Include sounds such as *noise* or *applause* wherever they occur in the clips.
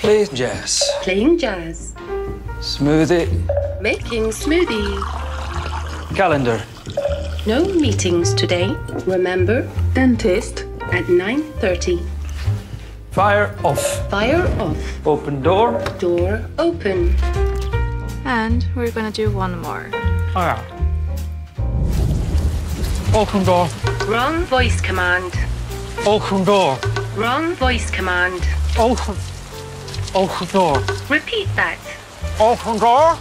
Playing jazz. Playing jazz. Smoothie. Making smoothie. Calendar. No meetings today. Remember, dentist at 9.30. Fire off. Fire off. Open door. Door open. And we're gonna do one more. Oh yeah. Open door. Wrong voice command. Open door. Wrong voice command. Open. Open door. Repeat that. Open door.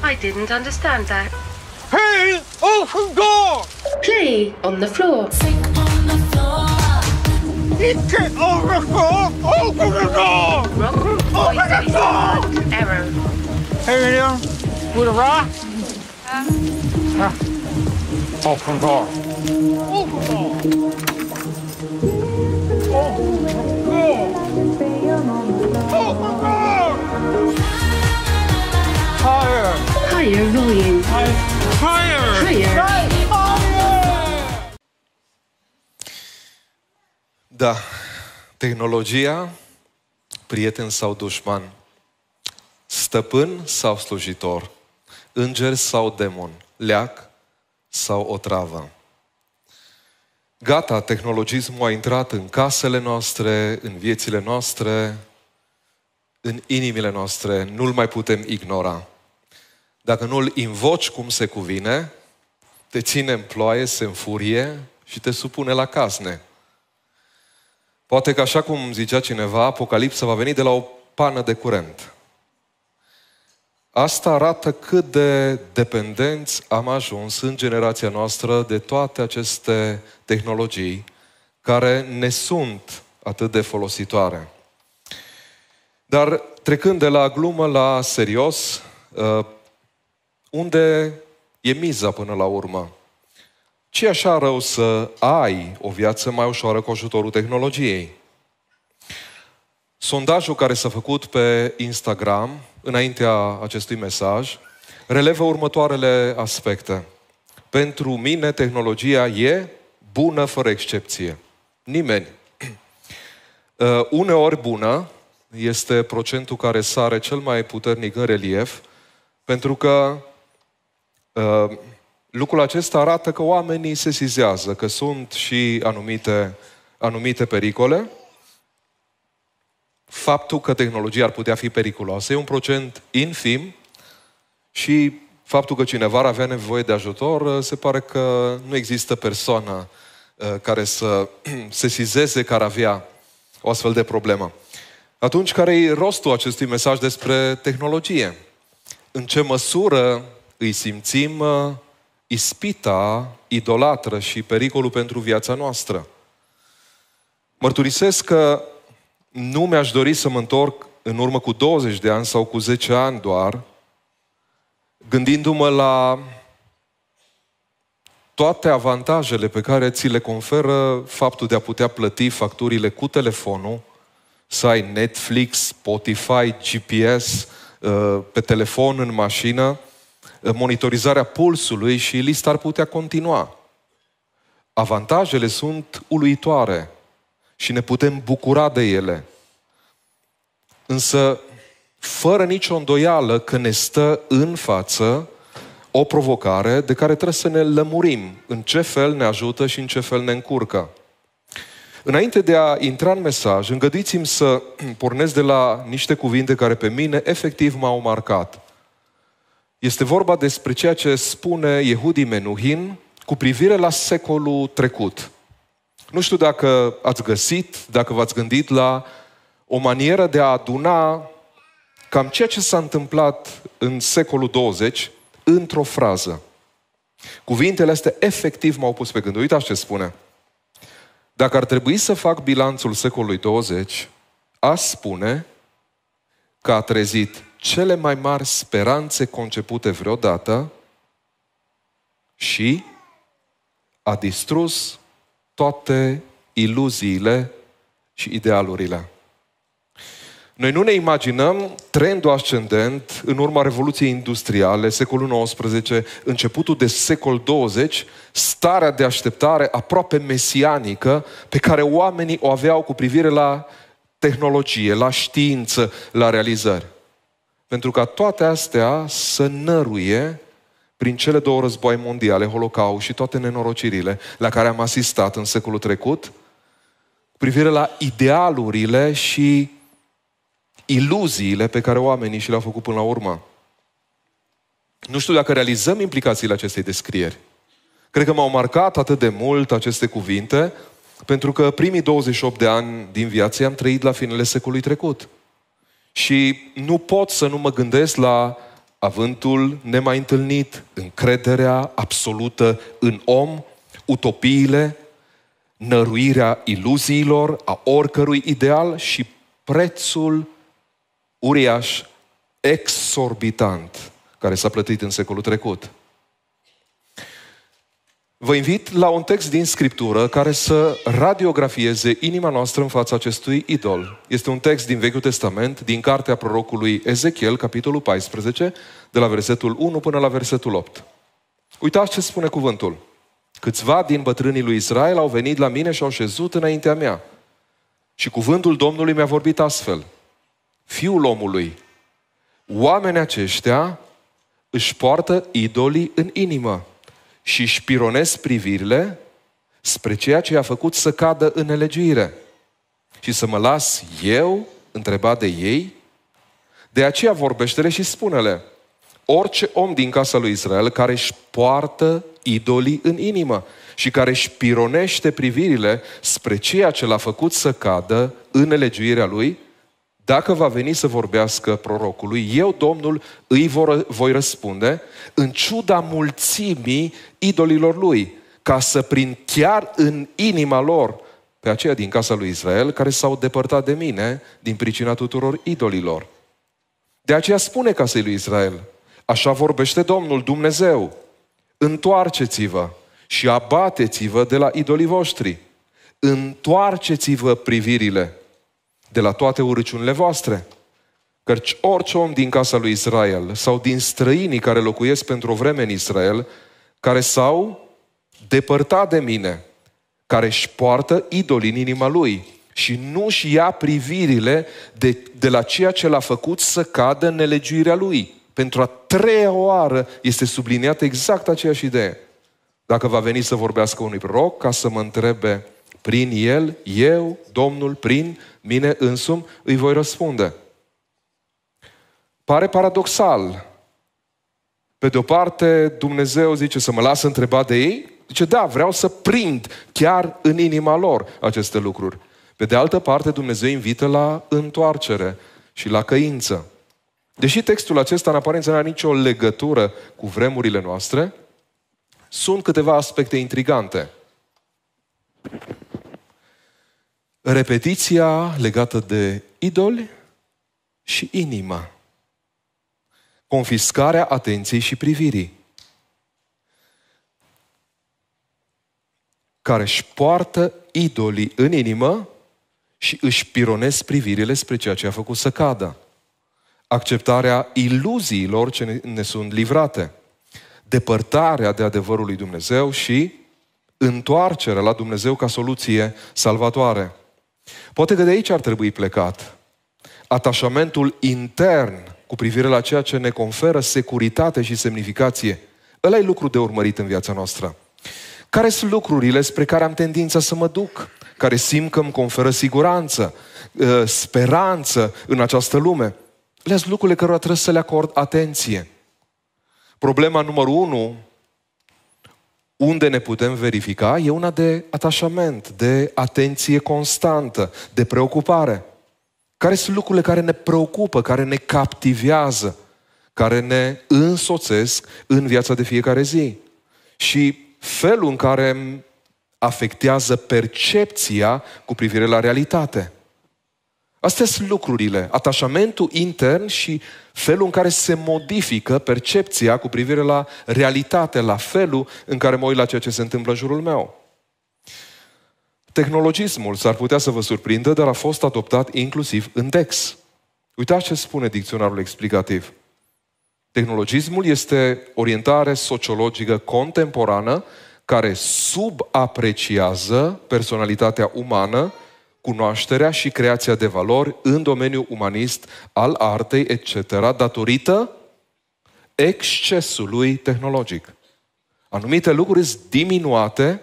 I didn't understand that. Hey, open door. Play on the floor. on the floor. Open door. Open overgå! Overgå! Overgå! Hei, William. Går det bra? Ja. Open door. Higher. Higher volume. Higher. Higher. Da, tehnologia, prieten sau dușman, stăpân sau slujitor, înger sau demon, leac sau o travă. Gata, tehnologismul a intrat în casele noastre, în viețile noastre, în inimile noastre, nu-l mai putem ignora. Dacă nu-l invoci cum se cuvine, te ține în ploaie, se înfurie și te supune la casne. Poate că așa cum zicea cineva, Apocalipsa va veni de la o pană de curent. Asta arată cât de dependenți am ajuns în generația noastră de toate aceste tehnologii care ne sunt atât de folositoare. Dar trecând de la glumă la serios, uh, unde e miza până la urmă? ce așa rău să ai o viață mai ușoară cu ajutorul tehnologiei? Sondajul care s-a făcut pe Instagram, înaintea acestui mesaj, relevă următoarele aspecte. Pentru mine, tehnologia e bună fără excepție. Nimeni. *clears throat* Uh, uneori bună, este procentul care sare cel mai puternic în relief, pentru că uh, lucrul acesta arată că oamenii se sizează, că sunt și anumite, anumite pericole. Faptul că tehnologia ar putea fi periculoasă e un procent infim și faptul că cineva ar avea nevoie de ajutor, uh, se pare că nu există persoană uh, care să *clears throat* se sizeze că ar avea o astfel de problemă. Atunci, care e rostul acestui mesaj despre tehnologie? În ce măsură îi simțim uh, ispita, idolatră și pericolul pentru viața noastră? Mărturisesc că nu mi-aș dori să mă întorc în urmă cu 20 de ani sau cu 10 ani doar, gândindu-mă la toate avantajele pe care ți le conferă faptul de a putea plăti facturile cu telefonul, să ai Netflix, Spotify, GPS uh, pe telefon, în mașină, uh, monitorizarea pulsului și lista ar putea continua. Avantajele sunt uluitoare și ne putem bucura de ele. Însă, fără nicio îndoială că ne stă în față o provocare de care trebuie să ne lămurim în ce fel ne ajută și în ce fel ne încurcă. Înainte de a intra în mesaj, îngăduiți-mi să *clears throat* pornesc de la niște cuvinte care pe mine efectiv m-au marcat. Este vorba despre ceea ce spune Yehudi Menuhin cu privire la secolul trecut. Nu știu dacă ați găsit, dacă v-ați gândit la o manieră de a aduna cam ceea ce s-a întâmplat în secolul 20 într-o frază. Cuvintele astea efectiv m-au pus pe gând. Uitați ce spune. Dacă ar trebui să fac bilanțul secolului 20, aș spune că a trezit cele mai mari speranțe concepute vreodată și a distrus toate iluziile și idealurile. Noi nu ne imaginăm trendul ascendent în urma Revoluției Industriale, secolul XIX, începutul de secol 20, starea de așteptare aproape mesianică pe care oamenii o aveau cu privire la tehnologie, la știință, la realizări. Pentru ca toate astea să năruie prin cele două război mondiale, Holocaust și toate nenorocirile la care am asistat în secolul trecut, cu privire la idealurile și iluziile pe care oamenii și le-au făcut până la urmă. Nu știu dacă realizăm implicațiile acestei descrieri. Cred că m-au marcat atât de mult aceste cuvinte, pentru că primii 28 de ani din viață am trăit la finele secolului trecut. Și nu pot să nu mă gândesc la avântul nemai întâlnit, încrederea absolută în om, utopiile, năruirea iluziilor, a oricărui ideal și prețul uriaș, exorbitant, care s-a plătit în secolul trecut. Vă invit la un text din Scriptură care să radiografieze inima noastră în fața acestui idol. Este un text din Vechiul Testament, din cartea prorocului Ezechiel, capitolul 14, de la versetul 1 până la versetul 8. Uitați ce spune cuvântul. Câțiva din bătrânii lui Israel au venit la mine și au șezut înaintea mea. Și cuvântul Domnului mi-a vorbit astfel – Fiul omului. Oamenii aceștia își poartă idolii în inimă și își pironesc privirile spre ceea ce i-a făcut să cadă în nelegiuire. Și să mă las eu, întrebat de ei, de aceea vorbește-le și spune-le, orice om din casa lui Israel care își poartă idolii în inimă și care își pironește privirile spre ceea ce l-a făcut să cadă în nelegiuirea lui, dacă va veni să vorbească prorocului, eu, Domnul, îi vor, voi răspunde în ciuda mulțimii idolilor lui, ca să prin chiar în inima lor pe aceia din casa lui Israel care s-au depărtat de mine din pricina tuturor idolilor. De aceea spune casei lui Israel, așa vorbește Domnul Dumnezeu, întoarceți-vă și abateți-vă de la idolii voștri, întoarceți-vă privirile de la toate urăciunile voastre. Căci orice om din casa lui Israel sau din străinii care locuiesc pentru o vreme în Israel, care s-au depărtat de mine, care își poartă idolii în inima lui și nu-și ia privirile de, de la ceea ce l-a făcut să cadă în nelegiuirea lui. Pentru a treia oară este subliniată exact aceeași idee. Dacă va veni să vorbească unui proroc ca să mă întrebe prin el, eu, Domnul, prin mine însumi îi voi răspunde. Pare paradoxal. Pe de-o parte, Dumnezeu zice să mă las întrebat de ei, zice, da, vreau să prind chiar în inima lor aceste lucruri. Pe de altă parte, Dumnezeu invită la întoarcere și la căință. Deși textul acesta, în aparență, nu are nicio legătură cu vremurile noastre, sunt câteva aspecte intrigante repetiția legată de idoli și inima. Confiscarea atenției și privirii. Care își poartă idolii în inimă și își pironesc privirile spre ceea ce a făcut să cadă. Acceptarea iluziilor ce ne sunt livrate. Depărtarea de adevărul lui Dumnezeu și întoarcerea la Dumnezeu ca soluție salvatoare. Poate că de aici ar trebui plecat. Atașamentul intern cu privire la ceea ce ne conferă securitate și semnificație. Ăla e lucru de urmărit în viața noastră. Care sunt lucrurile spre care am tendința să mă duc? Care simt că îmi conferă siguranță, uh, speranță în această lume? Le sunt lucrurile cărora trebuie să le acord atenție. Problema numărul unu unde ne putem verifica e una de atașament, de atenție constantă, de preocupare. Care sunt lucrurile care ne preocupă, care ne captivează, care ne însoțesc în viața de fiecare zi? Și felul în care afectează percepția cu privire la realitate. Astea sunt lucrurile. Atașamentul intern și felul în care se modifică percepția cu privire la realitate, la felul în care mă uit la ceea ce se întâmplă în jurul meu. Tehnologismul s-ar putea să vă surprindă, dar a fost adoptat inclusiv în DEX. Uitați ce spune dicționarul explicativ. Tehnologismul este orientare sociologică contemporană care subapreciază personalitatea umană cunoașterea și creația de valori în domeniul umanist, al artei, etc., datorită excesului tehnologic. Anumite lucruri sunt diminuate,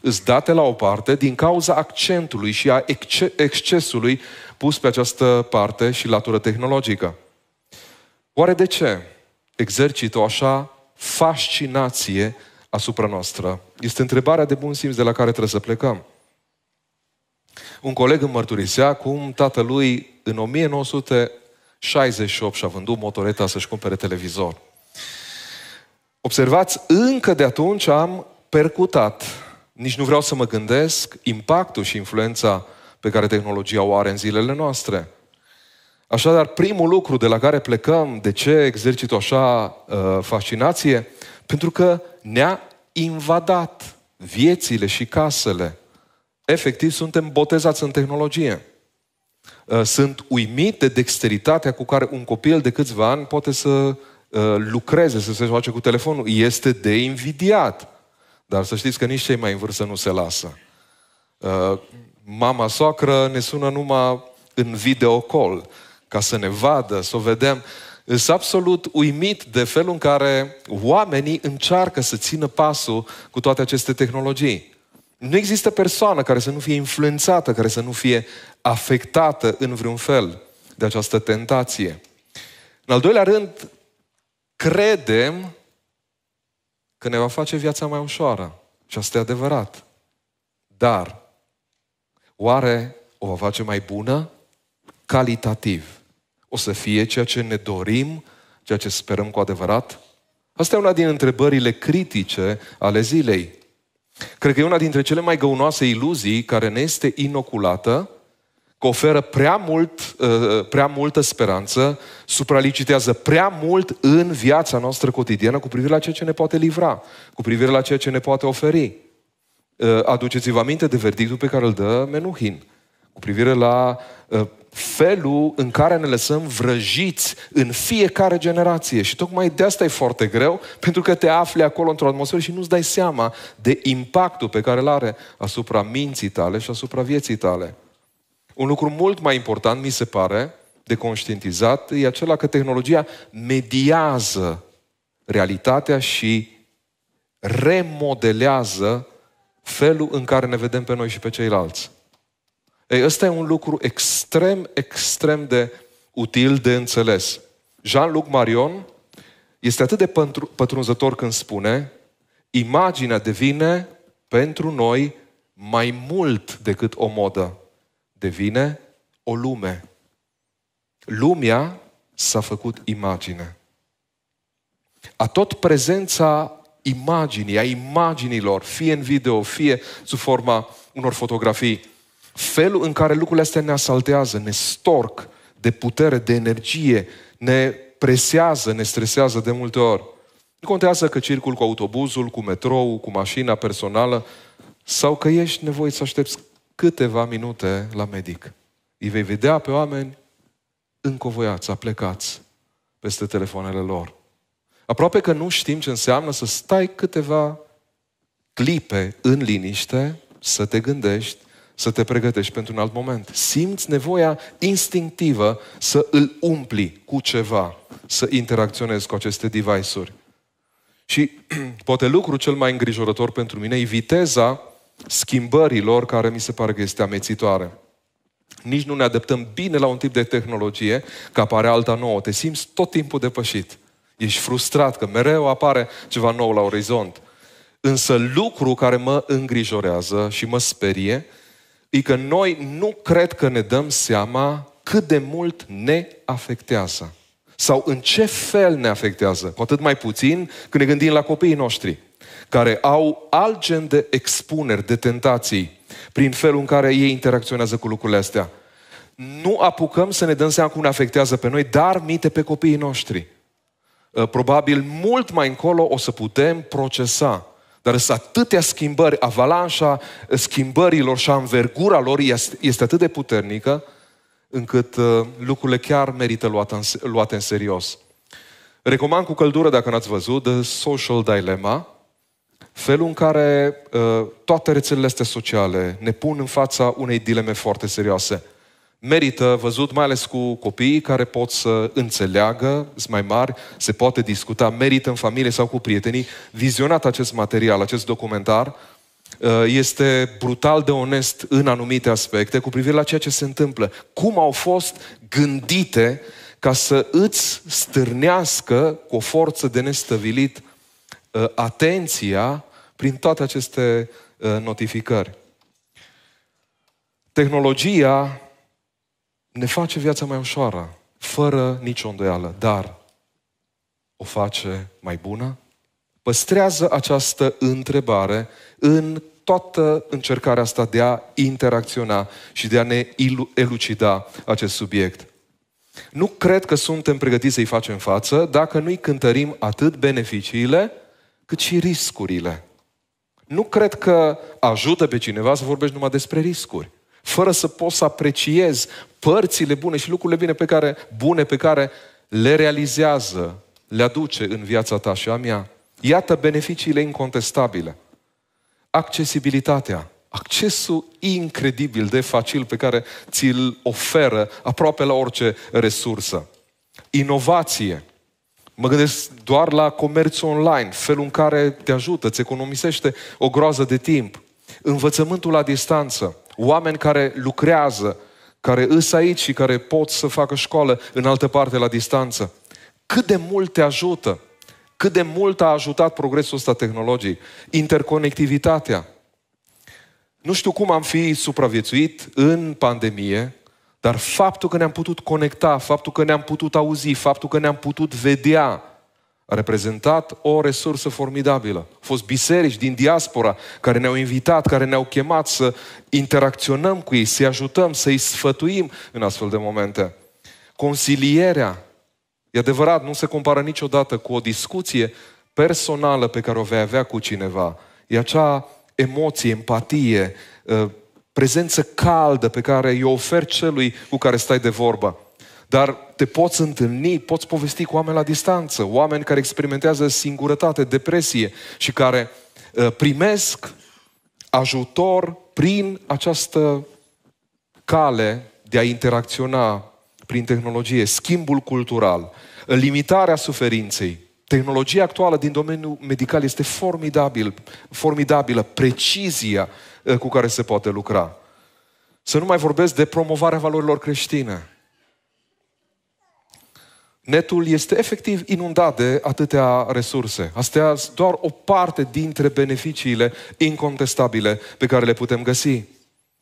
sunt date la o parte din cauza accentului și a excesului pus pe această parte și latură tehnologică. Oare de ce exercită o așa fascinație asupra noastră? Este întrebarea de bun simț de la care trebuie să plecăm. Un coleg îmi mărturisea cum tatălui în 1968 și-a vândut motoreta să-și cumpere televizor. Observați, încă de atunci am percutat, nici nu vreau să mă gândesc, impactul și influența pe care tehnologia o are în zilele noastre. Așadar, primul lucru de la care plecăm, de ce exercit o așa uh, fascinație? Pentru că ne-a invadat viețile și casele. Efectiv, suntem botezați în tehnologie. Uh, sunt uimit de dexteritatea cu care un copil de câțiva ani poate să uh, lucreze, să se joace cu telefonul. Este de invidiat. Dar să știți că nici cei mai în vârstă nu se lasă. Uh, mama soacră ne sună numai în videocall ca să ne vadă, să o vedem. Sunt absolut uimit de felul în care oamenii încearcă să țină pasul cu toate aceste tehnologii. Nu există persoană care să nu fie influențată, care să nu fie afectată în vreun fel de această tentație. În al doilea rând, credem că ne va face viața mai ușoară. Și asta e adevărat. Dar, oare o va face mai bună? Calitativ. O să fie ceea ce ne dorim, ceea ce sperăm cu adevărat? Asta e una din întrebările critice ale zilei. Cred că e una dintre cele mai găunoase iluzii care ne este inoculată, că oferă prea, mult, uh, uh, prea multă speranță, supralicitează prea mult în viața noastră cotidiană cu privire la ceea ce ne poate livra, cu privire la ceea ce ne poate oferi. Uh, aduceți-vă aminte de verdictul pe care îl dă Menuhin cu privire la felul în care ne lăsăm vrăjiți în fiecare generație. Și tocmai de asta e foarte greu, pentru că te afli acolo într-o atmosferă și nu-ți dai seama de impactul pe care îl are asupra minții tale și asupra vieții tale. Un lucru mult mai important, mi se pare, de conștientizat, e acela că tehnologia mediază realitatea și remodelează felul în care ne vedem pe noi și pe ceilalți. Ei, ăsta e un lucru extrem, extrem de util de înțeles. Jean-Luc Marion este atât de pătrunzător când spune imaginea devine pentru noi mai mult decât o modă. Devine o lume. Lumea s-a făcut imagine. A tot prezența imaginii, a imaginilor, fie în video, fie sub forma unor fotografii, felul în care lucrurile astea ne asaltează, ne storc de putere, de energie, ne presează, ne stresează de multe ori. Nu contează că circul cu autobuzul, cu metrou, cu mașina personală sau că ești nevoit să aștepți câteva minute la medic. Îi vei vedea pe oameni încovoiați, aplecați peste telefoanele lor. Aproape că nu știm ce înseamnă să stai câteva clipe în liniște, să te gândești să te pregătești pentru un alt moment. Simți nevoia instinctivă să îl umpli cu ceva, să interacționezi cu aceste device-uri. Și *clears throat* poate lucrul cel mai îngrijorător pentru mine e viteza schimbărilor care mi se pare că este amețitoare. Nici nu ne adaptăm bine la un tip de tehnologie, că apare alta nouă. Te simți tot timpul depășit. Ești frustrat că mereu apare ceva nou la orizont. Însă lucru care mă îngrijorează și mă sperie e că noi nu cred că ne dăm seama cât de mult ne afectează. Sau în ce fel ne afectează. Cu atât mai puțin când ne gândim la copiii noștri, care au alt gen de expuneri, de tentații, prin felul în care ei interacționează cu lucrurile astea. Nu apucăm să ne dăm seama cum ne afectează pe noi, dar minte pe copiii noștri. Probabil mult mai încolo o să putem procesa dar sunt atâtea schimbări, avalanșa schimbărilor și a învergura lor este atât de puternică, încât uh, lucrurile chiar merită luate în, luate în serios. Recomand cu căldură, dacă n-ați văzut, The Social Dilemma, felul în care uh, toate rețelele astea sociale ne pun în fața unei dileme foarte serioase – merită văzut, mai ales cu copiii care pot să înțeleagă, sunt mai mari, se poate discuta, merită în familie sau cu prietenii, vizionat acest material, acest documentar, uh, este brutal de onest în anumite aspecte cu privire la ceea ce se întâmplă. Cum au fost gândite ca să îți stârnească cu o forță de nestăvilit uh, atenția prin toate aceste uh, notificări. Tehnologia ne face viața mai ușoară, fără nicio îndoială, dar o face mai bună? Păstrează această întrebare în toată încercarea asta de a interacționa și de a ne elucida acest subiect. Nu cred că suntem pregătiți să-i facem față dacă nu-i cântărim atât beneficiile cât și riscurile. Nu cred că ajută pe cineva să vorbești numai despre riscuri fără să poți să apreciez părțile bune și lucrurile bine pe care, bune pe care le realizează, le aduce în viața ta și a mea. Iată beneficiile incontestabile. Accesibilitatea, accesul incredibil de facil pe care ți-l oferă aproape la orice resursă. Inovație. Mă gândesc doar la comerțul online, felul în care te ajută, îți economisește o groază de timp. Învățământul la distanță. Oameni care lucrează, care îs aici și care pot să facă școală în altă parte la distanță. Cât de mult te ajută? Cât de mult a ajutat progresul ăsta tehnologiei? Interconectivitatea. Nu știu cum am fi supraviețuit în pandemie, dar faptul că ne-am putut conecta, faptul că ne-am putut auzi, faptul că ne-am putut vedea, a reprezentat o resursă formidabilă. Au fost biserici din diaspora care ne-au invitat, care ne-au chemat să interacționăm cu ei, să-i ajutăm, să-i sfătuim în astfel de momente. Consilierea, e adevărat, nu se compară niciodată cu o discuție personală pe care o vei avea cu cineva. E acea emoție, empatie, uh, prezență caldă pe care îi oferi celui cu care stai de vorbă. Dar te poți întâlni, poți povesti cu oameni la distanță, oameni care experimentează singurătate, depresie și care uh, primesc ajutor prin această cale de a interacționa prin tehnologie, schimbul cultural, limitarea suferinței. Tehnologia actuală din domeniul medical este formidabil, formidabilă, precizia uh, cu care se poate lucra. Să nu mai vorbesc de promovarea valorilor creștine. Netul este efectiv inundat de atâtea resurse. Astea sunt doar o parte dintre beneficiile incontestabile pe care le putem găsi.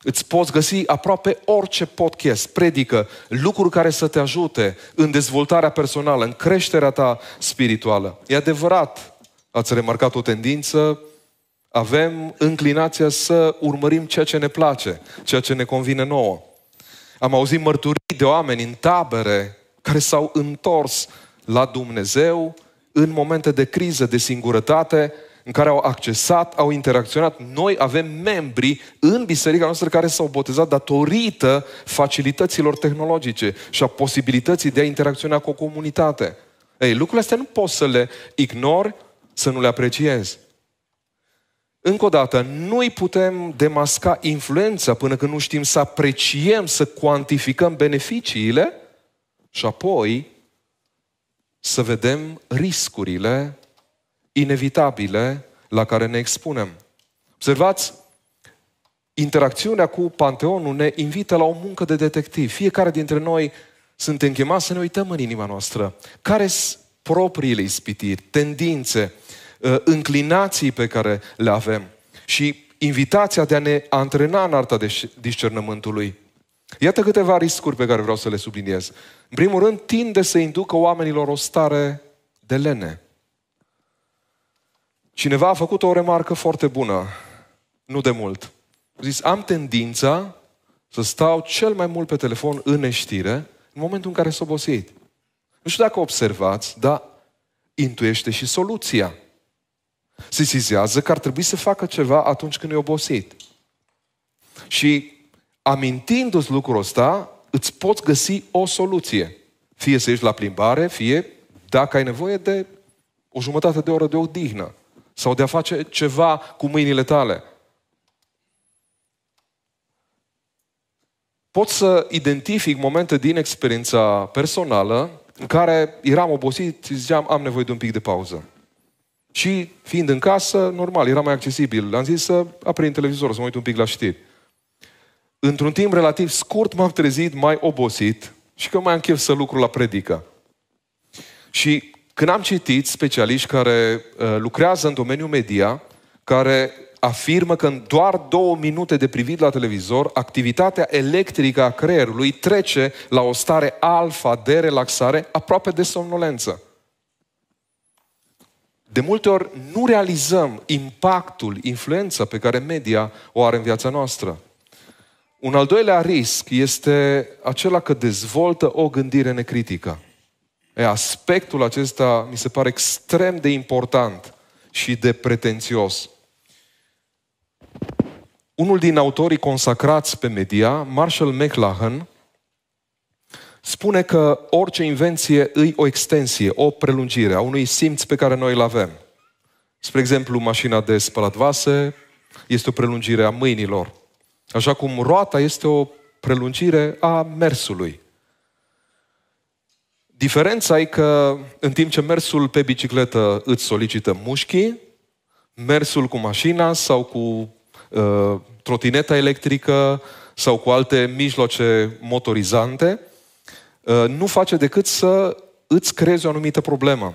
Îți poți găsi aproape orice podcast, predică, lucruri care să te ajute în dezvoltarea personală, în creșterea ta spirituală. E adevărat, ați remarcat o tendință, avem înclinația să urmărim ceea ce ne place, ceea ce ne convine nouă. Am auzit mărturii de oameni în tabere care s-au întors la Dumnezeu în momente de criză, de singurătate, în care au accesat, au interacționat. Noi avem membri în biserica noastră care s-au botezat datorită facilităților tehnologice și a posibilității de a interacționa cu o comunitate. Ei, lucrurile astea nu poți să le ignori, să nu le apreciezi. Încă o dată, nu îi putem demasca influența până când nu știm să apreciem, să cuantificăm beneficiile și apoi să vedem riscurile inevitabile la care ne expunem. Observați, interacțiunea cu Panteonul ne invită la o muncă de detectiv. Fiecare dintre noi suntem chemați să ne uităm în inima noastră. Care sunt propriile ispitiri, tendințe, uh, înclinații pe care le avem? Și invitația de a ne antrena în arta discernământului Iată câteva riscuri pe care vreau să le subliniez. În primul rând, tinde să inducă oamenilor o stare de lene. Cineva a făcut o remarcă foarte bună, nu de mult. A zis, am tendința să stau cel mai mult pe telefon în neștire în momentul în care s-a obosit. Nu știu dacă observați, dar intuiește și soluția. Se sizează că ar trebui să facă ceva atunci când e obosit. Și amintindu-ți lucrul ăsta, îți poți găsi o soluție. Fie să ieși la plimbare, fie dacă ai nevoie de o jumătate de oră de odihnă sau de a face ceva cu mâinile tale. Pot să identific momente din experiența personală în care eram obosit și ziceam am nevoie de un pic de pauză. Și fiind în casă, normal, era mai accesibil. Am zis să aprind televizorul, să mă uit un pic la știri într-un timp relativ scurt m-am trezit mai obosit și că mai am chef să lucru la predică. Și când am citit specialiști care uh, lucrează în domeniul media, care afirmă că în doar două minute de privit la televizor, activitatea electrică a creierului trece la o stare alfa de relaxare aproape de somnolență. De multe ori nu realizăm impactul, influența pe care media o are în viața noastră. Un al doilea risc este acela că dezvoltă o gândire necritică. E, aspectul acesta mi se pare extrem de important și de pretențios. Unul din autorii consacrați pe media, Marshall McLuhan, spune că orice invenție îi o extensie, o prelungire a unui simț pe care noi îl avem. Spre exemplu, mașina de spălat vase este o prelungire a mâinilor. Așa cum roata este o prelungire a mersului. Diferența e că în timp ce mersul pe bicicletă îți solicită mușchii, mersul cu mașina sau cu uh, trotineta electrică sau cu alte mijloace motorizante, uh, nu face decât să îți creezi o anumită problemă.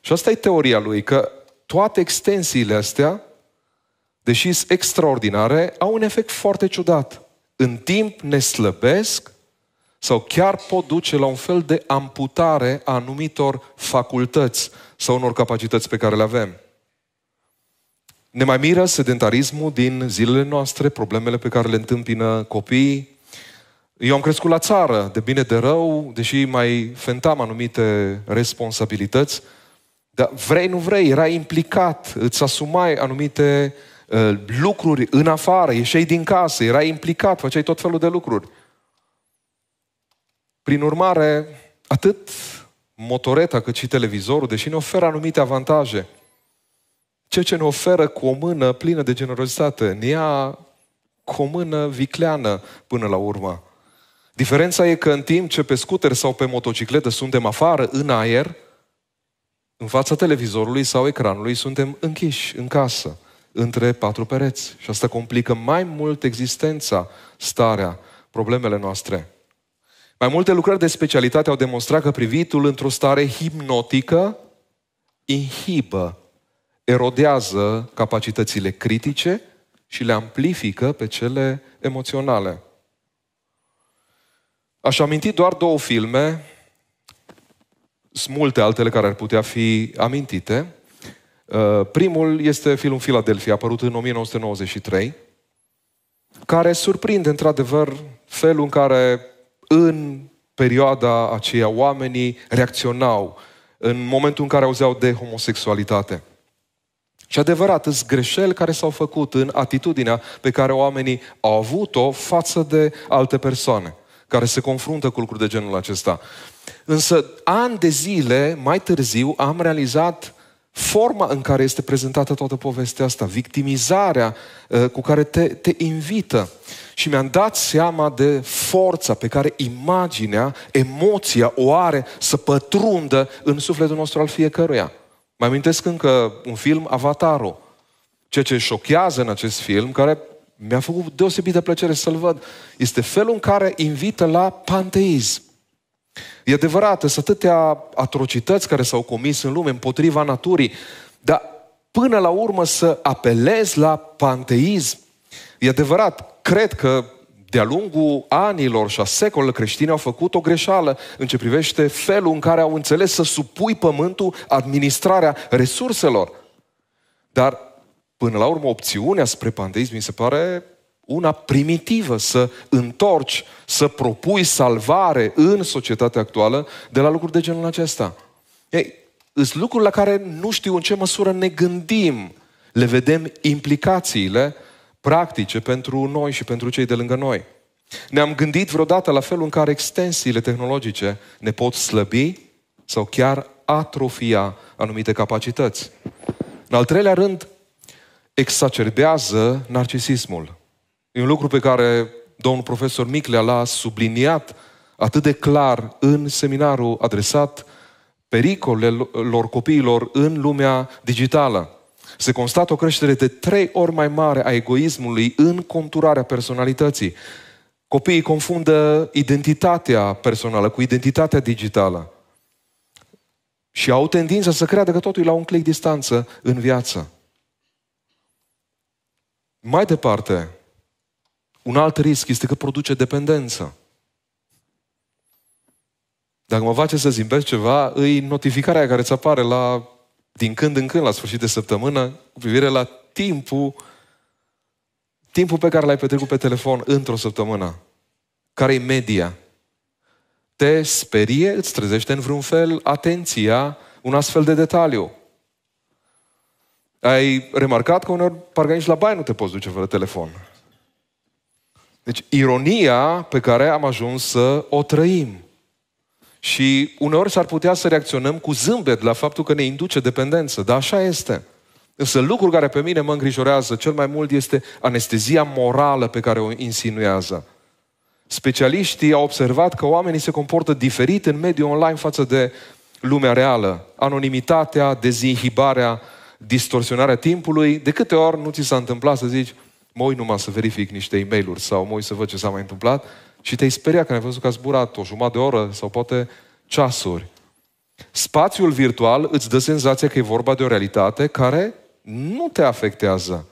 Și asta e teoria lui, că toate extensiile astea deși sunt extraordinare, au un efect foarte ciudat. În timp ne slăbesc sau chiar pot duce la un fel de amputare a anumitor facultăți sau unor capacități pe care le avem. Ne mai miră sedentarismul din zilele noastre, problemele pe care le întâmpină copiii. Eu am crescut la țară, de bine de rău, deși mai fentam anumite responsabilități, dar vrei, nu vrei, era implicat, îți asumai anumite uh, Uh, lucruri în afară, ieșeai din casă, erai implicat, făceai tot felul de lucruri. Prin urmare, atât motoreta cât și televizorul, deși ne oferă anumite avantaje, ceea ce ne oferă cu o mână plină de generozitate, ne ia cu o mână vicleană până la urmă. Diferența e că în timp ce pe scooter sau pe motocicletă suntem afară, în aer, în fața televizorului sau ecranului suntem închiși în casă între patru pereți. Și asta complică mai mult existența, starea, problemele noastre. Mai multe lucrări de specialitate au demonstrat că privitul într-o stare hipnotică inhibă, erodează capacitățile critice și le amplifică pe cele emoționale. Aș aminti doar două filme, sunt multe altele care ar putea fi amintite, Uh, primul este filmul Philadelphia, apărut în 1993, care surprinde într-adevăr felul în care în perioada aceea oamenii reacționau în momentul în care auzeau de homosexualitate. Și adevărat, sunt greșeli care s-au făcut în atitudinea pe care oamenii au avut-o față de alte persoane care se confruntă cu lucruri de genul acesta. Însă, ani de zile mai târziu, am realizat forma în care este prezentată toată povestea asta, victimizarea uh, cu care te, te invită. Și mi-am dat seama de forța pe care imaginea, emoția o are să pătrundă în sufletul nostru al fiecăruia. Mai amintesc încă un film, Avatarul. Ceea ce șochează în acest film, care mi-a făcut deosebit de plăcere să-l văd, este felul în care invită la panteism. E adevărat, sunt atâtea atrocități care s-au comis în lume împotriva naturii, dar până la urmă să apelezi la panteism. E adevărat, cred că de-a lungul anilor și a secolelor creștini au făcut o greșeală în ce privește felul în care au înțeles să supui pământul administrarea resurselor. Dar, până la urmă, opțiunea spre panteism mi se pare una primitivă, să întorci, să propui salvare în societatea actuală de la lucruri de genul acesta. Ei, sunt lucruri la care nu știu în ce măsură ne gândim, le vedem implicațiile practice pentru noi și pentru cei de lângă noi. Ne-am gândit vreodată la felul în care extensiile tehnologice ne pot slăbi sau chiar atrofia anumite capacități. În al treilea rând, exacerbează narcisismul. E un lucru pe care domnul profesor Miclea l-a subliniat atât de clar în seminarul adresat pericolelor copiilor în lumea digitală. Se constată o creștere de trei ori mai mare a egoismului în conturarea personalității. Copiii confundă identitatea personală cu identitatea digitală și au tendința să creadă că totul e la un click distanță în viață. Mai departe, un alt risc este că produce dependență. Dacă mă face să zimbesc ceva, îi notificarea care îți apare la, din când în când, la sfârșit de săptămână, cu privire la timpul, timpul pe care l-ai petrecut pe telefon într-o săptămână, care e media. Te sperie, îți trezește în vreun fel atenția un astfel de detaliu. Ai remarcat că uneori parcă nici la baie nu te poți duce fără telefon. Deci ironia pe care am ajuns să o trăim. Și uneori s-ar putea să reacționăm cu zâmbet la faptul că ne induce dependență, dar așa este. Însă lucrul care pe mine mă îngrijorează cel mai mult este anestezia morală pe care o insinuează. Specialiștii au observat că oamenii se comportă diferit în mediul online față de lumea reală. Anonimitatea, dezinhibarea, distorsionarea timpului. De câte ori nu ți s-a întâmplat să zici, moi numai să verific niște e mail sau moi să văd ce s-a mai întâmplat și te-ai speria că ai văzut că a zburat o jumătate de oră sau poate ceasuri. Spațiul virtual îți dă senzația că e vorba de o realitate care nu te afectează.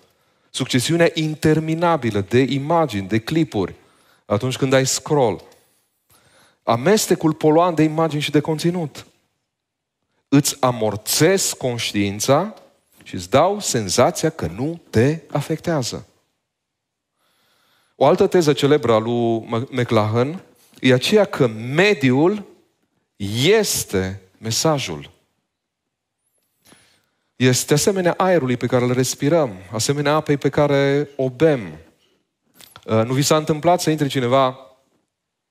Succesiunea interminabilă de imagini, de clipuri, atunci când ai scroll. Amestecul poluant de imagini și de conținut. Îți amorțesc conștiința și îți dau senzația că nu te afectează. O altă teză celebră a lui McLaren e aceea că mediul este mesajul. Este asemenea aerului pe care îl respirăm, asemenea apei pe care o bem. Uh, nu vi s-a întâmplat să intre cineva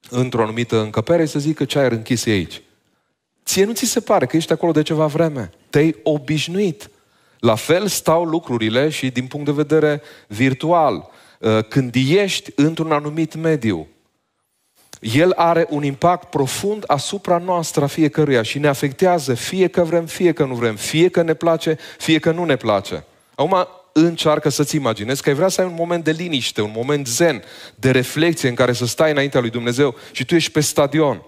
într-o anumită încăpere și să zică ce aer închis e aici. Ție nu ți se pare că ești acolo de ceva vreme. Te-ai obișnuit. La fel stau lucrurile și din punct de vedere virtual. Uh, când ești într-un anumit mediu, el are un impact profund asupra noastră fiecăruia și ne afectează fie că vrem, fie că nu vrem, fie că ne place, fie că nu ne place. Acum încearcă să-ți imaginezi că ai vrea să ai un moment de liniște, un moment zen, de reflexie în care să stai înaintea lui Dumnezeu și tu ești pe stadion.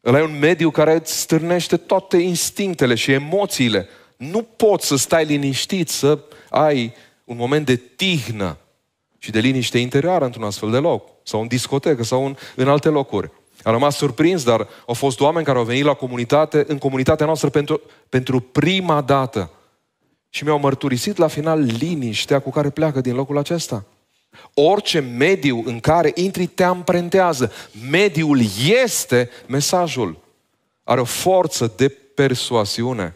Îl ai un mediu care îți stârnește toate instinctele și emoțiile. Nu poți să stai liniștit, să ai un moment de tihnă și de liniște interioară într-un astfel de loc, sau în discotecă, sau în, în alte locuri. A rămas surprins, dar au fost oameni care au venit la comunitate, în comunitatea noastră pentru, pentru prima dată. Și mi-au mărturisit la final liniștea cu care pleacă din locul acesta. Orice mediu în care intri te amprentează. Mediul este mesajul. Are o forță de persoasiune.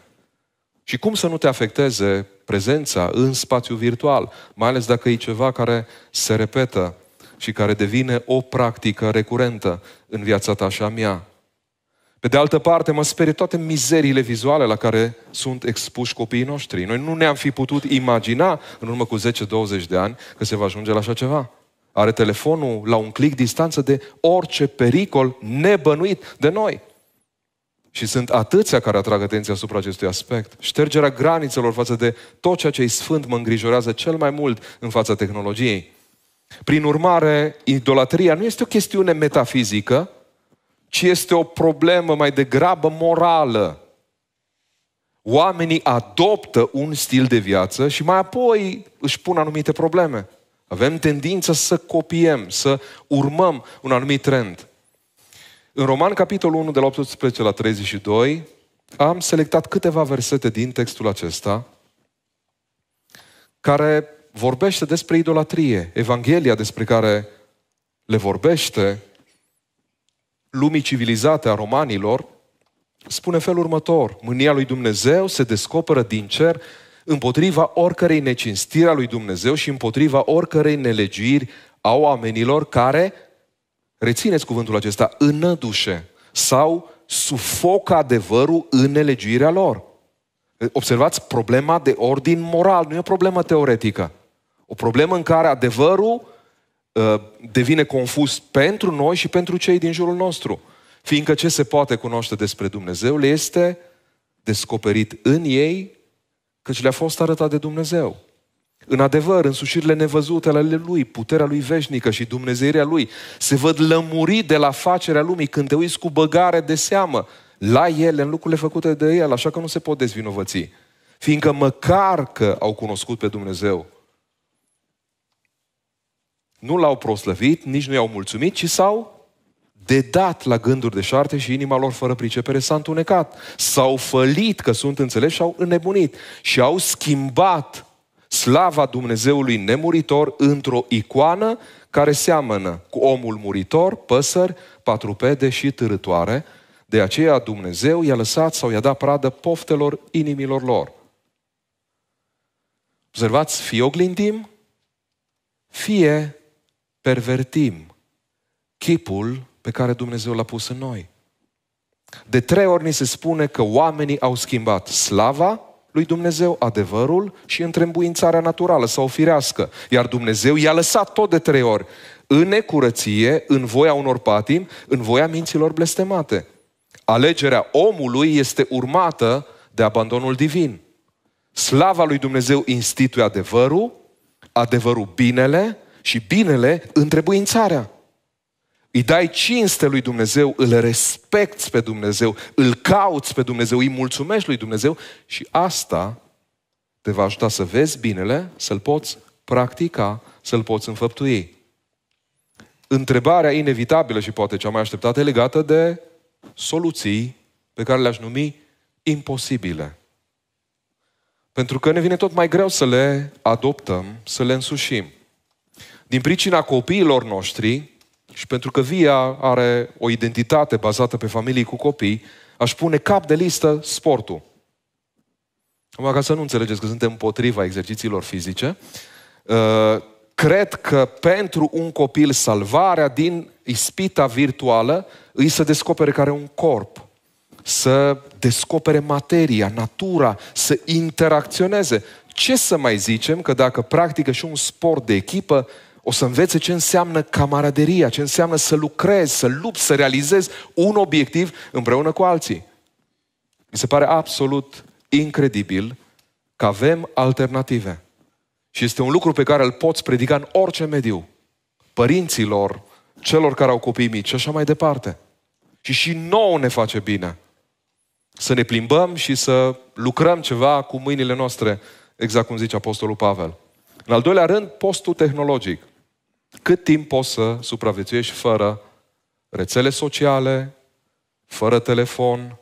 Și cum să nu te afecteze prezența în spațiu virtual, mai ales dacă e ceva care se repetă și care devine o practică recurentă în viața ta și a mea. Pe de altă parte, mă sperie toate mizeriile vizuale la care sunt expuși copiii noștri. Noi nu ne-am fi putut imagina în urmă cu 10-20 de ani că se va ajunge la așa ceva. Are telefonul la un clic distanță de orice pericol nebănuit de noi. Și sunt atâția care atrag atenția asupra acestui aspect. Ștergerea granițelor față de tot ceea ce e sfânt mă îngrijorează cel mai mult în fața tehnologiei. Prin urmare, idolatria nu este o chestiune metafizică, ci este o problemă mai degrabă morală. Oamenii adoptă un stil de viață și mai apoi își pun anumite probleme. Avem tendința să copiem, să urmăm un anumit trend. În Roman, capitolul 1, de la 18 la 32, am selectat câteva versete din textul acesta care vorbește despre idolatrie. Evanghelia despre care le vorbește lumii civilizate a romanilor, spune felul următor. Mânia lui Dumnezeu se descoperă din cer împotriva oricărei necinstiri a lui Dumnezeu și împotriva oricărei nelegiuiri a oamenilor care rețineți cuvântul acesta, înădușe sau sufocă adevărul în nelegiuirea lor. Observați, problema de ordin moral nu e o problemă teoretică. O problemă în care adevărul uh, devine confuz pentru noi și pentru cei din jurul nostru. Fiindcă ce se poate cunoaște despre Dumnezeu este descoperit în ei, căci le-a fost arătat de Dumnezeu. În adevăr, însușirile nevăzute ale Lui, puterea Lui veșnică și dumnezeirea Lui se văd lămuri de la facerea lumii când te uiți cu băgare de seamă la ele, în lucrurile făcute de El, așa că nu se pot dezvinovăți. Fiindcă măcar că au cunoscut pe Dumnezeu, nu l-au proslăvit, nici nu i-au mulțumit, ci s-au dedat la gânduri de șarte și inima lor fără pricepere s-a întunecat. S-au fălit că sunt înțeleși și au înnebunit și au schimbat slava Dumnezeului nemuritor într-o icoană care seamănă cu omul muritor, păsări, patrupede și târătoare. De aceea Dumnezeu i-a lăsat sau i-a dat pradă poftelor inimilor lor. Observați, fie oglindim, fie pervertim chipul pe care Dumnezeu l-a pus în noi. De trei ori ni se spune că oamenii au schimbat slava lui Dumnezeu adevărul și întrembuințarea naturală sau firească. Iar Dumnezeu i-a lăsat tot de trei ori în necurăție, în voia unor patim, în voia minților blestemate. Alegerea omului este urmată de abandonul divin. Slava lui Dumnezeu instituie adevărul, adevărul binele și binele întrebuințarea. Îi dai cinste lui Dumnezeu, îl respecti pe Dumnezeu, îl cauți pe Dumnezeu, îi mulțumești lui Dumnezeu și asta te va ajuta să vezi binele, să-l poți practica, să-l poți înfăptui. Întrebarea inevitabilă și poate cea mai așteptată e legată de soluții pe care le-aș numi imposibile. Pentru că ne vine tot mai greu să le adoptăm, să le însușim. Din pricina copiilor noștri, și pentru că via are o identitate bazată pe familii cu copii, aș pune cap de listă sportul. Am ca să nu înțelegeți că suntem împotriva exercițiilor fizice, uh, cred că pentru un copil salvarea din ispita virtuală îi să descopere care un corp, să descopere materia, natura, să interacționeze. Ce să mai zicem că dacă practică și un sport de echipă, o să învețe ce înseamnă camaraderia, ce înseamnă să lucrezi, să lupți, să realizezi un obiectiv împreună cu alții. Mi se pare absolut incredibil că avem alternative. Și este un lucru pe care îl poți predica în orice mediu. Părinților, celor care au copii mici și așa mai departe. Și și nouă ne face bine să ne plimbăm și să lucrăm ceva cu mâinile noastre, exact cum zice Apostolul Pavel. În al doilea rând, postul tehnologic. Cât timp poți să supraviețuiești fără rețele sociale, fără telefon,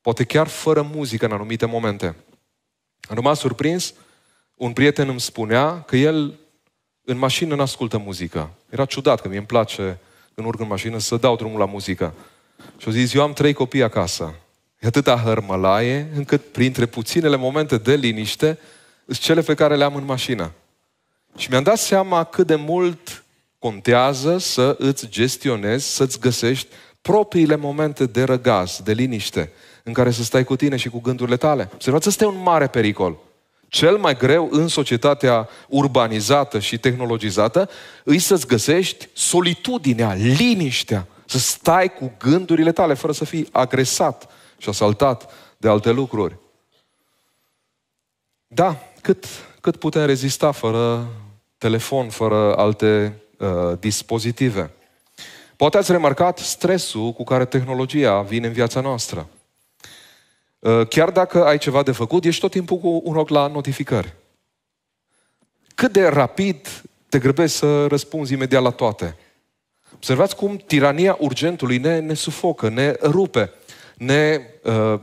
poate chiar fără muzică în anumite momente. Am rămas surprins, un prieten îmi spunea că el în mașină nu ascultă muzică. Era ciudat că mie îmi place când urc în mașină să dau drumul la muzică. Și au zis, eu am trei copii acasă. E atâta hărmălaie încât printre puținele momente de liniște sunt cele pe care le am în mașină. Și mi-am dat seama cât de mult Contează să îți gestionezi, să-ți găsești propriile momente de răgaz, de liniște, în care să stai cu tine și cu gândurile tale. Observați, ăsta e un mare pericol. Cel mai greu în societatea urbanizată și tehnologizată îi să-ți găsești solitudinea, liniștea, să stai cu gândurile tale fără să fii agresat și asaltat de alte lucruri. Da, cât, cât putem rezista fără telefon, fără alte Uh, dispozitive. Poate ați remarcat stresul cu care tehnologia vine în viața noastră. Uh, chiar dacă ai ceva de făcut, ești tot timpul cu un ochi la notificări. Cât de rapid te grăbești să răspunzi imediat la toate. Observați cum tirania urgentului ne, ne sufocă, ne rupe, ne uh,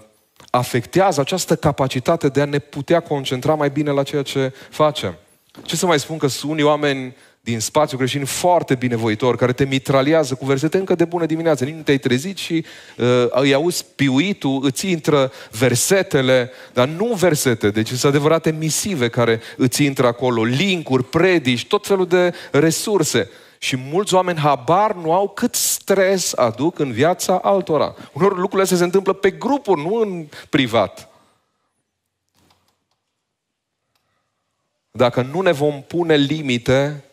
afectează această capacitate de a ne putea concentra mai bine la ceea ce facem. Ce să mai spun că unii oameni din spațiu creștin foarte binevoitor, care te mitraliază cu versete încă de bună dimineață. Nici nu te-ai trezit și uh, îi auzi piuitul, îți intră versetele, dar nu versete, deci sunt adevărate misive care îți intră acolo, linkuri, predici, tot felul de resurse. Și mulți oameni habar nu au cât stres aduc în viața altora. Unor lucrurile astea se întâmplă pe grupuri, nu în privat. Dacă nu ne vom pune limite,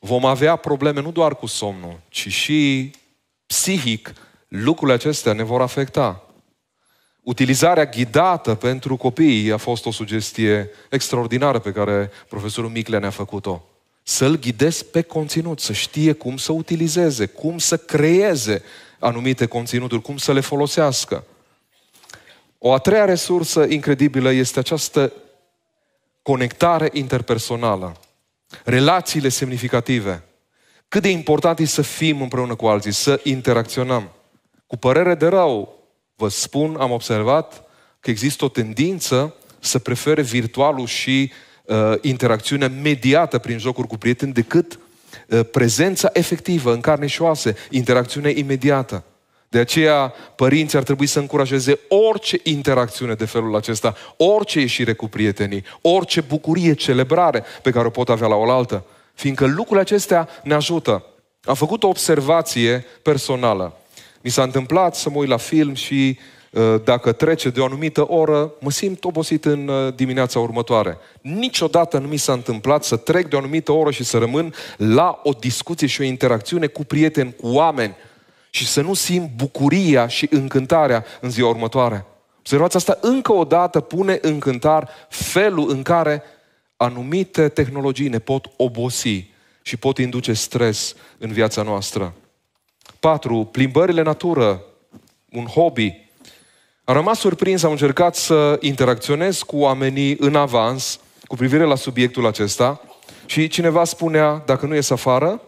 vom avea probleme nu doar cu somnul, ci și psihic, lucrurile acestea ne vor afecta. Utilizarea ghidată pentru copii a fost o sugestie extraordinară pe care profesorul Miclea ne-a făcut-o. Să-l ghidezi pe conținut, să știe cum să utilizeze, cum să creeze anumite conținuturi, cum să le folosească. O a treia resursă incredibilă este această conectare interpersonală. Relațiile semnificative. Cât de important e să fim împreună cu alții, să interacționăm. Cu părere de rău, vă spun, am observat că există o tendință să prefere virtualul și uh, interacțiunea mediată prin jocuri cu prieteni decât uh, prezența efectivă în carne și oase, interacțiunea imediată. De aceea, părinții ar trebui să încurajeze orice interacțiune de felul acesta, orice ieșire cu prietenii, orice bucurie, celebrare pe care o pot avea la oaltă, fiindcă lucrurile acestea ne ajută. Am făcut o observație personală. Mi s-a întâmplat să mă uit la film și uh, dacă trece de o anumită oră, mă simt obosit în uh, dimineața următoare. Niciodată nu mi s-a întâmplat să trec de o anumită oră și să rămân la o discuție și o interacțiune cu prieteni, cu oameni, și să nu simt bucuria și încântarea în ziua următoare. Observați asta încă o dată pune în cântar felul în care anumite tehnologii ne pot obosi și pot induce stres în viața noastră. 4. Plimbările natură, un hobby. Am rămas surprins, am încercat să interacționez cu oamenii în avans cu privire la subiectul acesta și cineva spunea, dacă nu ies afară,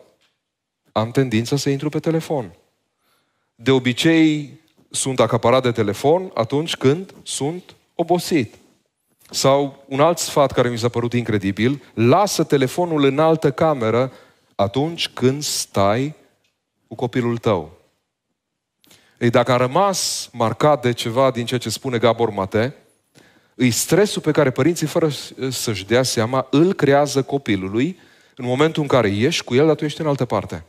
am tendința să intru pe telefon de obicei sunt acaparat de telefon atunci când sunt obosit. Sau un alt sfat care mi s-a părut incredibil, lasă telefonul în altă cameră atunci când stai cu copilul tău. Ei, dacă a rămas marcat de ceva din ceea ce spune Gabor Mate, îi stresul pe care părinții, fără să-și dea seama, îl creează copilului în momentul în care ieși cu el, dar tu ești în altă parte.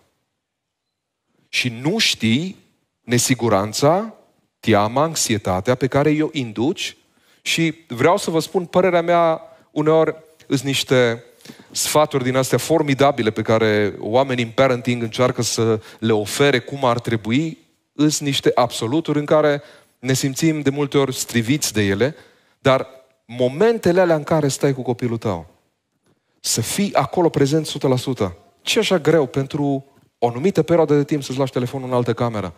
Și nu știi nesiguranța, teama, anxietatea pe care eu induci și vreau să vă spun părerea mea, uneori sunt niște sfaturi din astea formidabile pe care oamenii în parenting încearcă să le ofere cum ar trebui, sunt niște absoluturi în care ne simțim de multe ori striviți de ele, dar momentele alea în care stai cu copilul tău, să fii acolo prezent 100%. Ce așa greu pentru o anumită perioadă de timp să-ți lași telefonul în altă cameră?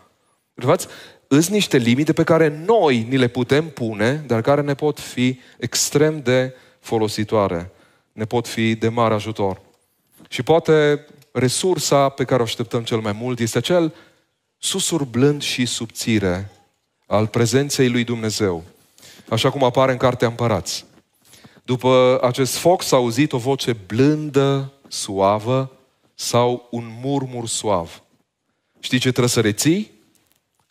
Observați, sunt niște limite pe care noi ni le putem pune, dar care ne pot fi extrem de folositoare, ne pot fi de mare ajutor. Și poate resursa pe care o așteptăm cel mai mult este acel susur blând și subțire al prezenței lui Dumnezeu, așa cum apare în Cartea Împărați. După acest foc s-a auzit o voce blândă, suavă sau un murmur suav. Știi ce trebuie să reții?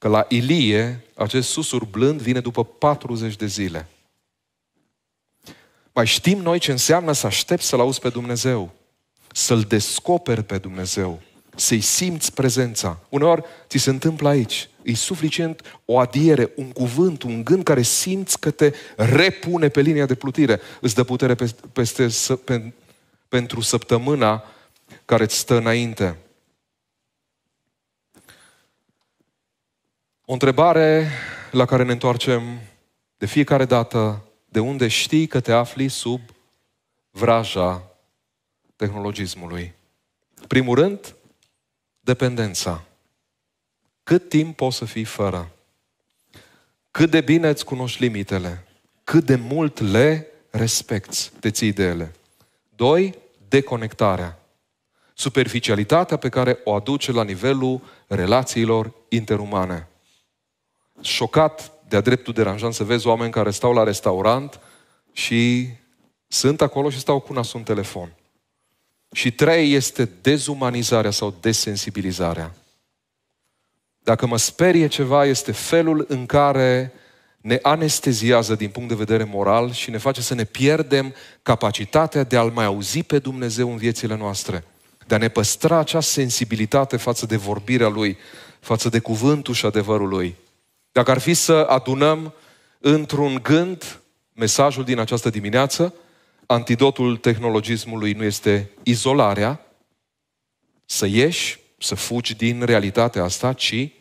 că la Ilie acest susur blând vine după 40 de zile. Mai știm noi ce înseamnă să aștepți să-L auzi pe Dumnezeu, să-L descoperi pe Dumnezeu, să-i simți prezența. Uneori ți se întâmplă aici, e suficient o adiere, un cuvânt, un gând care simți că te repune pe linia de plutire, îți dă putere peste, peste, pe, pentru săptămâna care îți stă înainte. O întrebare la care ne întoarcem de fiecare dată, de unde știi că te afli sub vraja tehnologismului. Primul rând, dependența. Cât timp poți să fii fără? Cât de bine îți cunoști limitele? Cât de mult le respecti, te ții de ele? Doi, deconectarea. Superficialitatea pe care o aduce la nivelul relațiilor interumane șocat, de-a dreptul deranjant să vezi oameni care stau la restaurant și sunt acolo și stau cu nasul în telefon. Și trei este dezumanizarea sau desensibilizarea. Dacă mă sperie ceva, este felul în care ne anesteziază din punct de vedere moral și ne face să ne pierdem capacitatea de a-L mai auzi pe Dumnezeu în viețile noastre, de a ne păstra acea sensibilitate față de vorbirea Lui, față de cuvântul și adevărul Lui. Dacă ar fi să adunăm într-un gând mesajul din această dimineață, antidotul tehnologismului nu este izolarea, să ieși, să fugi din realitatea asta, ci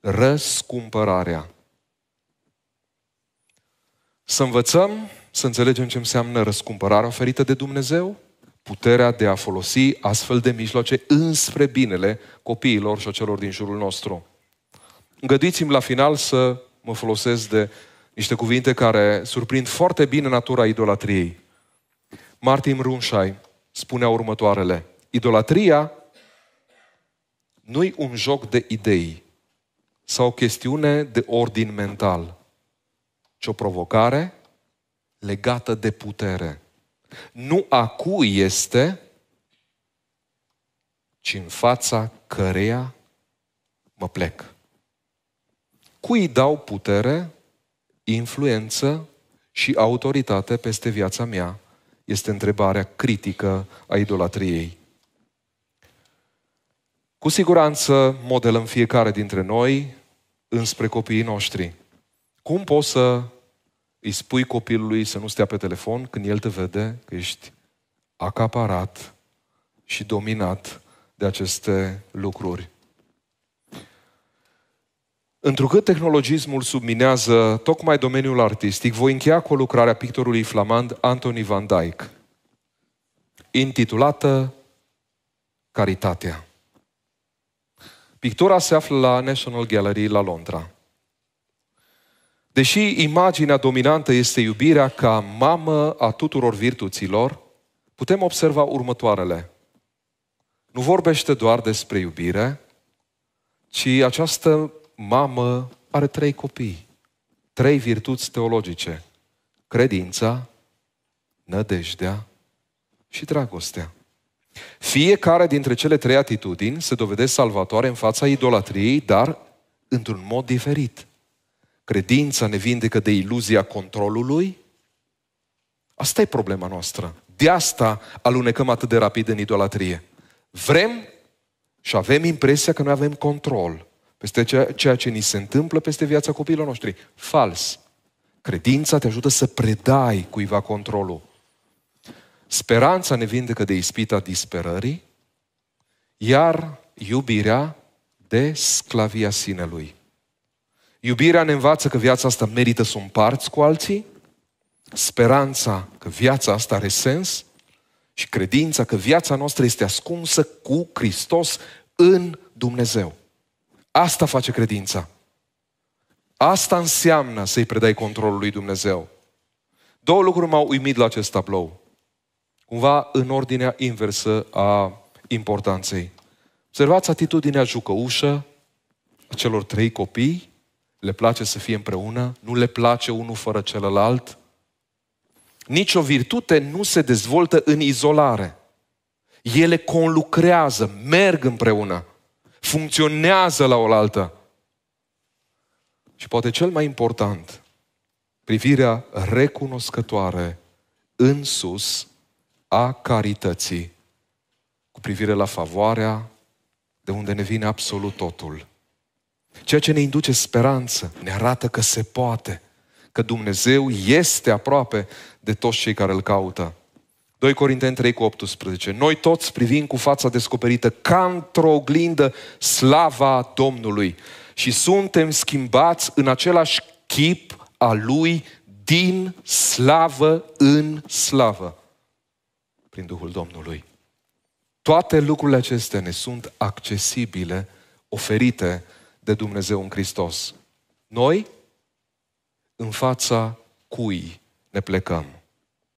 răscumpărarea. Să învățăm să înțelegem ce înseamnă răscumpărarea oferită de Dumnezeu, puterea de a folosi astfel de mijloace înspre binele copiilor și a celor din jurul nostru îngăduiți-mi la final să mă folosesc de niște cuvinte care surprind foarte bine natura idolatriei. Martin Runșai spunea următoarele. Idolatria nu-i un joc de idei sau o chestiune de ordin mental, ci o provocare legată de putere. Nu a cui este, ci în fața căreia mă plec cui dau putere, influență și autoritate peste viața mea? Este întrebarea critică a idolatriei. Cu siguranță modelăm fiecare dintre noi înspre copiii noștri. Cum poți să îi spui copilului să nu stea pe telefon când el te vede că ești acaparat și dominat de aceste lucruri? Întrucât tehnologismul subminează tocmai domeniul artistic, voi încheia cu lucrarea pictorului flamand Anthony van Dyck, intitulată Caritatea. Pictura se află la National Gallery la Londra. Deși imaginea dominantă este iubirea ca mamă a tuturor virtuților, putem observa următoarele. Nu vorbește doar despre iubire, ci această mamă are trei copii, trei virtuți teologice, credința, nădejdea și dragostea. Fiecare dintre cele trei atitudini se dovedesc salvatoare în fața idolatriei, dar într-un mod diferit. Credința ne vindecă de iluzia controlului. Asta e problema noastră. De asta alunecăm atât de rapid în idolatrie. Vrem și avem impresia că noi avem control peste ceea ce ni se întâmplă peste viața copiilor noștri. Fals. Credința te ajută să predai cuiva controlul. Speranța ne vindecă de ispita disperării, iar iubirea de sclavia sinelui. Iubirea ne învață că viața asta merită să o împarți cu alții, speranța că viața asta are sens și credința că viața noastră este ascunsă cu Hristos în Dumnezeu. Asta face credința. Asta înseamnă să-i predai controlul lui Dumnezeu. Două lucruri m-au uimit la acest tablou. Cumva în ordinea inversă a importanței. Observați atitudinea jucăușă a celor trei copii. Le place să fie împreună, nu le place unul fără celălalt. Nici o virtute nu se dezvoltă în izolare. Ele conlucrează, merg împreună funcționează la oaltă. Și poate cel mai important, privirea recunoscătoare în sus a carității cu privire la favoarea de unde ne vine absolut totul. Ceea ce ne induce speranță, ne arată că se poate, că Dumnezeu este aproape de toți cei care îl caută. 2 Corinteni 3 cu 18. Noi toți privim cu fața descoperită ca într-o oglindă slava Domnului și suntem schimbați în același chip a Lui din slavă în slavă prin Duhul Domnului. Toate lucrurile acestea ne sunt accesibile, oferite de Dumnezeu în Hristos. Noi, în fața cui ne plecăm?